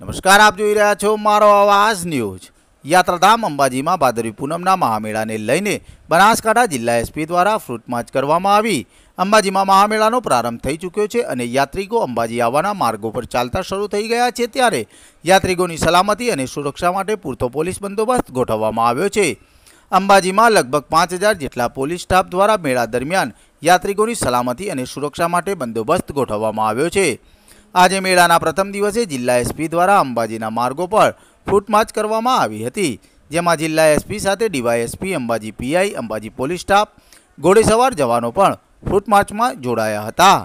નમસ્કાર આપ જોઈ રહ્યા છો મારો આવાજ ન્યૂઝ યાત્રાધામ અંબાજીમાં ભાદરવી પૂનમના મહામેળાને લઈને બનાસકાંઠા જિલ્લા એસપી દ્વારા ફ્રૂટ માર્ચ કરવામાં આવી અંબાજીમાં મહામેળાનો પ્રારંભ થઈ ચૂક્યો છે અને યાત્રિકો અંબાજી આવવાના માર્ગો પર ચાલતા શરૂ થઈ ગયા છે ત્યારે યાત્રિકોની સલામતી અને સુરક્ષા માટે પૂરતો પોલીસ બંદોબસ્ત ગોઠવવામાં આવ્યો છે અંબાજીમાં લગભગ પાંચ હજાર જેટલા પોલીસ સ્ટાફ દ્વારા મેળા દરમિયાન યાત્રિકોની સલામતી અને સુરક્ષા માટે બંદોબસ્ત ગોઠવવામાં આવ્યો છે આજે મેળાના પ્રથમ દિવસે જિલ્લા एसपी દ્વારા અંબાજીના માર્ગો પર ફ્રૂટ માર્ચ કરવામાં આવી હતી જેમાં જિલ્લા एसपी સાથે DYSP Ambaji PI Ambaji police staff ઘોડેસવાર जवानों પણ ફ્રૂટ માર્ચમાં જોડાયા હતા